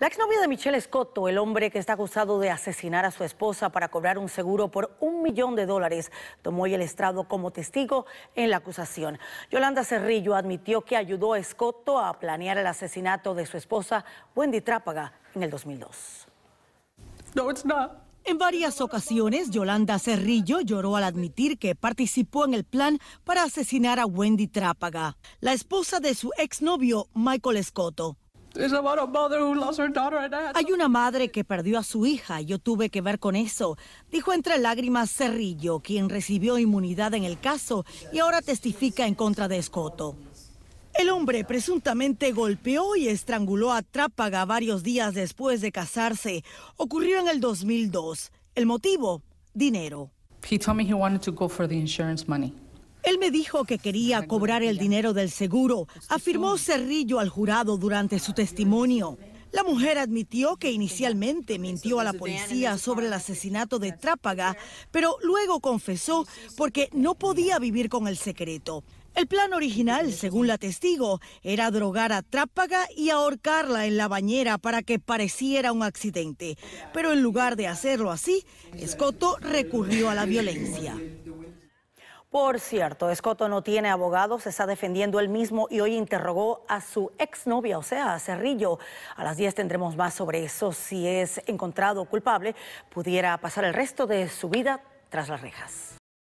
La exnovia de Michelle Scotto, el hombre que está acusado de asesinar a su esposa para cobrar un seguro por un millón de dólares, tomó hoy el estrado como testigo en la acusación. Yolanda Cerrillo admitió que ayudó a Scotto a planear el asesinato de su esposa, Wendy Trápaga, en el 2002. No, it's not. En varias ocasiones, Yolanda Cerrillo lloró al admitir que participó en el plan para asesinar a Wendy Trápaga, la esposa de su exnovio Michael Scotto. Hay una madre que perdió a su hija, yo tuve que ver con eso, dijo entre lágrimas Cerrillo, quien recibió inmunidad en el caso y ahora testifica en contra de Escoto. El hombre presuntamente golpeó y estranguló a Trápaga varios días después de casarse. Ocurrió en el 2002. El motivo, dinero. insurance él me dijo que quería cobrar el dinero del seguro, afirmó Cerrillo al jurado durante su testimonio. La mujer admitió que inicialmente mintió a la policía sobre el asesinato de Trápaga, pero luego confesó porque no podía vivir con el secreto. El plan original, según la testigo, era drogar a Trápaga y ahorcarla en la bañera para que pareciera un accidente. Pero en lugar de hacerlo así, Escoto recurrió a la violencia. Por cierto, Escoto no tiene abogado, se está defendiendo él mismo y hoy interrogó a su exnovia, o sea, a Cerrillo. A las 10 tendremos más sobre eso. Si es encontrado culpable, pudiera pasar el resto de su vida tras las rejas.